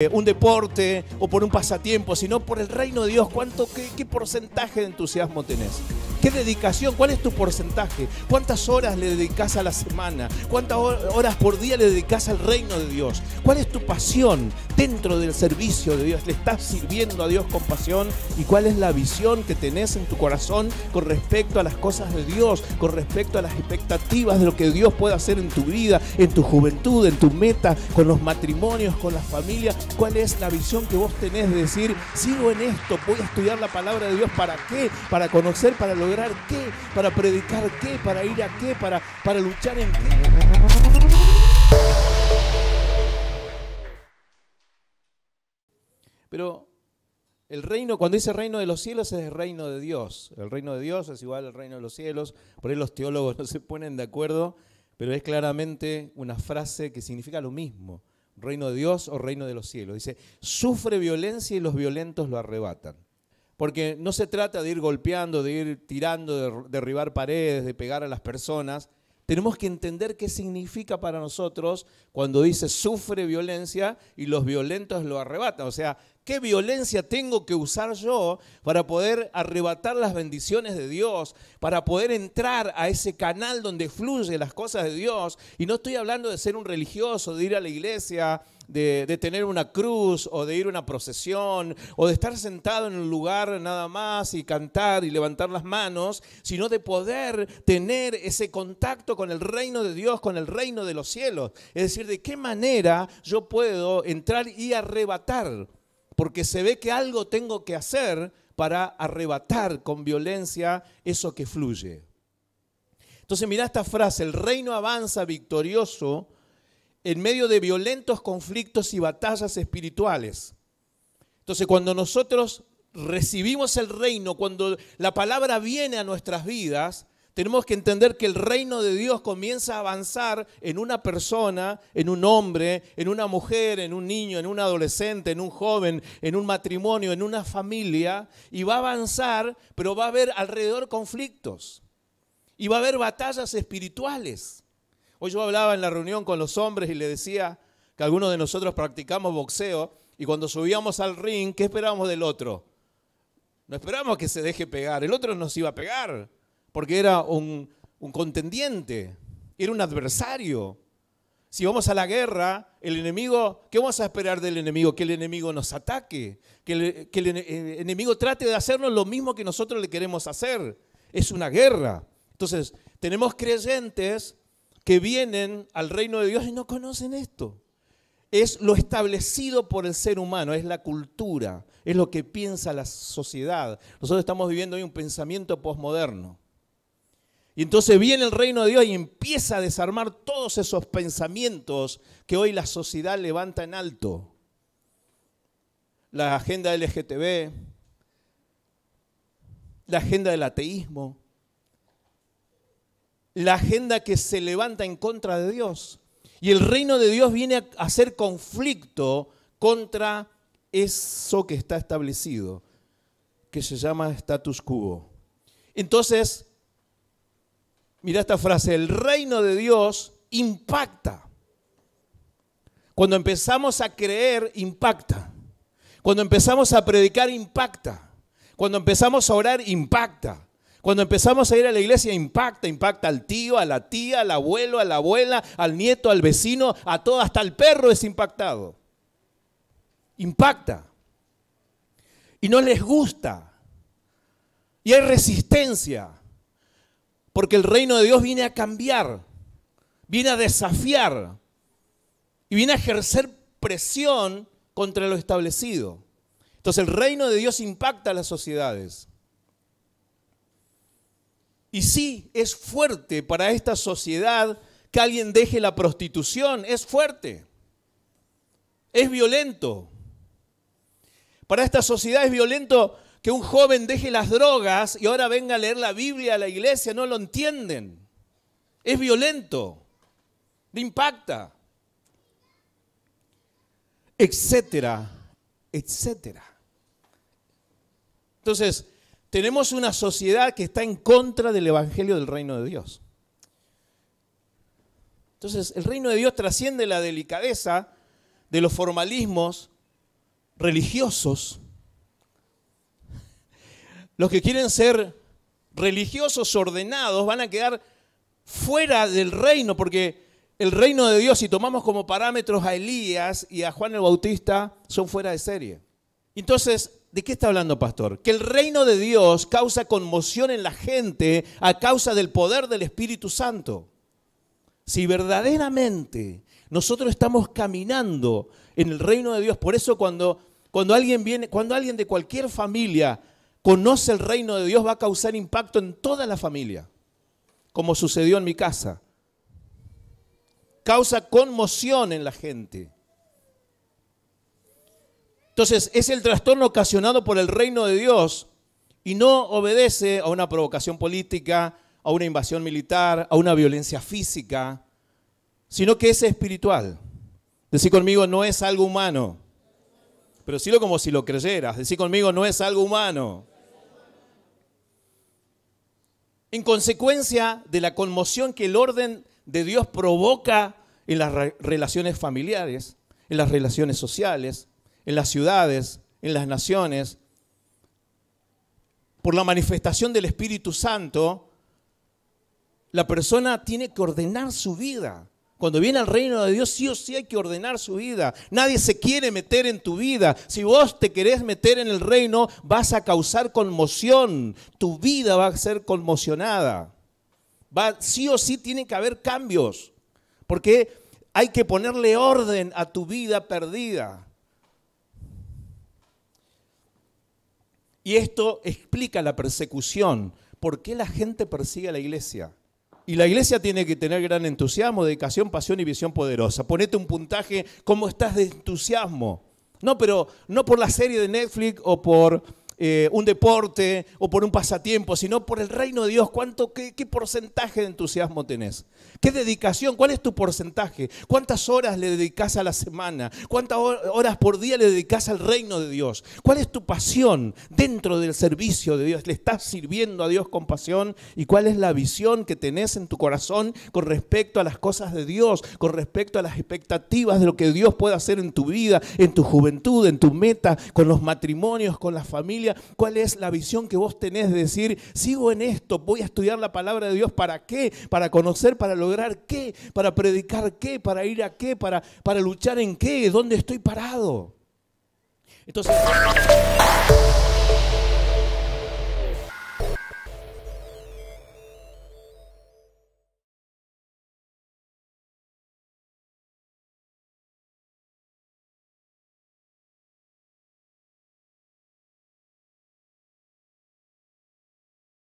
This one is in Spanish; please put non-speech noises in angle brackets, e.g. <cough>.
Eh, un deporte o por un pasatiempo, sino por el reino de Dios. ¿Cuánto, qué, qué porcentaje de entusiasmo tenés? ¿Qué dedicación? ¿Cuál es tu porcentaje? ¿Cuántas horas le dedicas a la semana? ¿Cuántas horas por día le dedicas al reino de Dios? ¿Cuál es tu pasión dentro del servicio de Dios? ¿Le estás sirviendo a Dios con pasión? ¿Y cuál es la visión que tenés en tu corazón con respecto a las cosas de Dios, con respecto a las expectativas de lo que Dios puede hacer en tu vida, en tu juventud, en tu meta, con los matrimonios, con las familias? ¿Cuál es la visión que vos tenés de decir, sigo en esto, voy a estudiar la palabra de Dios, ¿para qué? Para conocer, para lograr lograr qué, para predicar qué, para ir a qué, para, para luchar en qué. Pero el reino, cuando dice reino de los cielos, es el reino de Dios. El reino de Dios es igual al reino de los cielos. Por ahí los teólogos <laughs> no se ponen de acuerdo, pero es claramente una frase que significa lo mismo. Reino de Dios o reino de los cielos. Dice, sufre violencia y los violentos lo arrebatan. Porque no se trata de ir golpeando, de ir tirando, de derribar paredes, de pegar a las personas. Tenemos que entender qué significa para nosotros cuando dice sufre violencia y los violentos lo arrebatan. O sea, ¿qué violencia tengo que usar yo para poder arrebatar las bendiciones de Dios, para poder entrar a ese canal donde fluyen las cosas de Dios? Y no estoy hablando de ser un religioso, de ir a la iglesia, de, tener una cruz o de ir a una procesión o de estar sentado en un lugar nada más y cantar y levantar las manos, sino de poder tener ese contacto con el reino de Dios, con el reino de los cielos. Es decir, de qué manera yo puedo entrar y arrebatar, porque se ve que algo tengo que hacer para arrebatar con violencia eso que fluye. Entonces mira esta frase, el reino avanza victorioso en medio de violentos conflictos y batallas espirituales. Entonces, cuando nosotros recibimos el reino, cuando la palabra viene a nuestras vidas, tenemos que entender que el reino de Dios comienza a avanzar en una persona, en un hombre, en una mujer, en un niño, en un adolescente, en un joven, en un matrimonio, en una familia, y va a avanzar, pero va a haber alrededor conflictos, y va a haber batallas espirituales. Hoy yo hablaba en la reunión con los hombres y le decía que algunos de nosotros practicamos boxeo y cuando subíamos al ring, ¿qué esperábamos del otro? No esperábamos que se deje pegar, el otro nos iba a pegar, porque era un, contendiente, era un adversario. Si vamos a la guerra, el enemigo, ¿qué vamos a esperar del enemigo? Que el enemigo nos ataque, que que el, eh, enemigo trate de hacernos lo mismo que nosotros le queremos hacer. Es una guerra. Entonces, tenemos creyentes que vienen al reino de Dios y no conocen esto. Es lo establecido por el ser humano, es la cultura, es lo que piensa la sociedad. Nosotros estamos viviendo hoy un pensamiento posmoderno. Y entonces viene el reino de Dios y empieza a desarmar todos esos pensamientos que hoy la sociedad levanta en alto. La agenda del LGTB, la agenda del ateísmo, la agenda que se levanta en contra de Dios. Y el reino de Dios viene a hacer conflicto contra eso que está establecido, que se llama status quo. Entonces, mira esta frase, el reino de Dios impacta. Cuando empezamos a creer, impacta. Cuando empezamos a predicar, impacta. Cuando empezamos a orar, impacta. Cuando empezamos a ir a la iglesia impacta, impacta al tío, a la tía, al abuelo, a la abuela, al nieto, al vecino, a todo, hasta el perro es impactado. Impacta. Y no les gusta. Y hay resistencia. Porque el reino de Dios viene a cambiar, viene a desafiar y viene a ejercer presión contra lo establecido. Entonces el reino de Dios impacta a las sociedades. Y sí, es fuerte para esta sociedad que alguien deje la prostitución, es fuerte, es violento. Para esta sociedad es violento que un joven deje las drogas y ahora venga a leer la Biblia a la iglesia, no lo entienden. Es violento, le impacta, etcétera, etcétera. Entonces, tenemos una sociedad que está en contra del Evangelio del reino de Dios. Entonces, el reino de Dios trasciende la delicadeza de los formalismos religiosos. Los que quieren ser religiosos ordenados van a quedar fuera del reino, porque el reino de Dios, si tomamos como parámetros a Elías y a Juan el Bautista, son fuera de serie. Entonces, ¿De qué está hablando, pastor? Que el reino de Dios causa conmoción en la gente a causa del poder del Espíritu Santo. Si verdaderamente nosotros estamos caminando en el reino de Dios, por eso cuando, cuando alguien viene, cuando alguien de cualquier familia conoce el reino de Dios, va a causar impacto en toda la familia, como sucedió en mi casa. Causa conmoción en la gente. Entonces, es el trastorno ocasionado por el reino de Dios y no obedece a una provocación política, a una invasión militar, a una violencia física, sino que es espiritual. Decir conmigo, no es algo humano. Pero lo como si lo creyeras. decir conmigo, no es algo humano. En consecuencia de la conmoción que el orden de Dios provoca en las relaciones familiares, en las relaciones sociales, en las ciudades, en las naciones, por la manifestación del Espíritu Santo, la persona tiene que ordenar su vida. Cuando viene al reino de Dios, sí o sí hay que ordenar su vida. Nadie se quiere meter en tu vida. Si vos te querés meter en el reino, vas a causar conmoción. Tu vida va a ser conmocionada. Va, sí o sí tiene que haber cambios. Porque hay que ponerle orden a tu vida perdida. Y esto explica la persecución. ¿Por qué la gente persigue a la iglesia? Y la iglesia tiene que tener gran entusiasmo, dedicación, pasión y visión poderosa. Ponete un puntaje, ¿cómo estás de entusiasmo? No, pero no por la serie de Netflix o por eh, un deporte o por un pasatiempo, sino por el reino de Dios. ¿Cuánto, qué, qué, porcentaje de entusiasmo tenés? ¿Qué dedicación? ¿Cuál es tu porcentaje? ¿Cuántas horas le dedicas a la semana? ¿Cuántas horas por día le dedicas al reino de Dios? ¿Cuál es tu pasión dentro del servicio de Dios? ¿Le estás sirviendo a Dios con pasión? ¿Y cuál es la visión que tenés en tu corazón con respecto a las cosas de Dios, con respecto a las expectativas de lo que Dios puede hacer en tu vida, en tu juventud, en tu meta, con los matrimonios, con las familias? cuál es la visión que vos tenés de decir, sigo en esto, voy a estudiar la palabra de Dios, ¿para qué? Para conocer, para lograr qué, para predicar qué, para ir a qué, para, para luchar en qué, dónde estoy parado. Entonces...